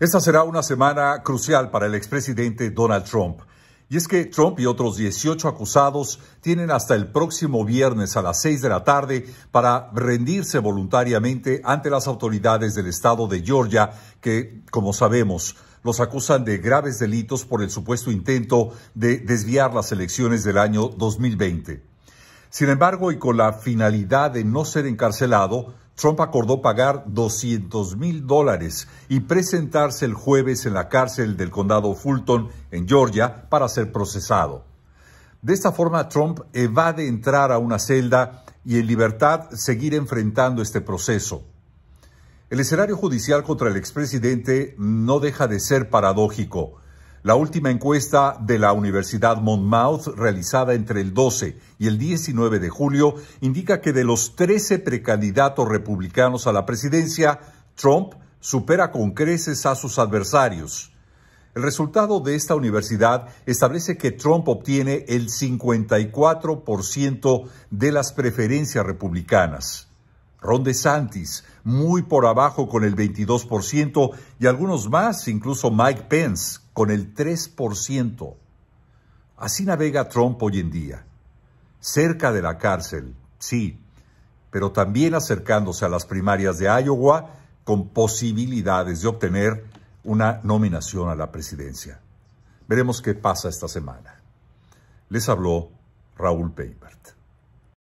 Esta será una semana crucial para el expresidente Donald Trump. Y es que Trump y otros 18 acusados tienen hasta el próximo viernes a las 6 de la tarde para rendirse voluntariamente ante las autoridades del estado de Georgia, que, como sabemos, los acusan de graves delitos por el supuesto intento de desviar las elecciones del año 2020. Sin embargo, y con la finalidad de no ser encarcelado, Trump acordó pagar 200 mil dólares y presentarse el jueves en la cárcel del condado Fulton, en Georgia, para ser procesado. De esta forma, Trump evade entrar a una celda y en libertad seguir enfrentando este proceso. El escenario judicial contra el expresidente no deja de ser paradójico. La última encuesta de la Universidad Monmouth, realizada entre el 12 y el 19 de julio, indica que de los 13 precandidatos republicanos a la presidencia, Trump supera con creces a sus adversarios. El resultado de esta universidad establece que Trump obtiene el 54% de las preferencias republicanas. Ron DeSantis, muy por abajo con el 22%, y algunos más, incluso Mike Pence, con el 3%. Así navega Trump hoy en día, cerca de la cárcel, sí, pero también acercándose a las primarias de Iowa con posibilidades de obtener una nominación a la presidencia. Veremos qué pasa esta semana. Les habló Raúl Peibert.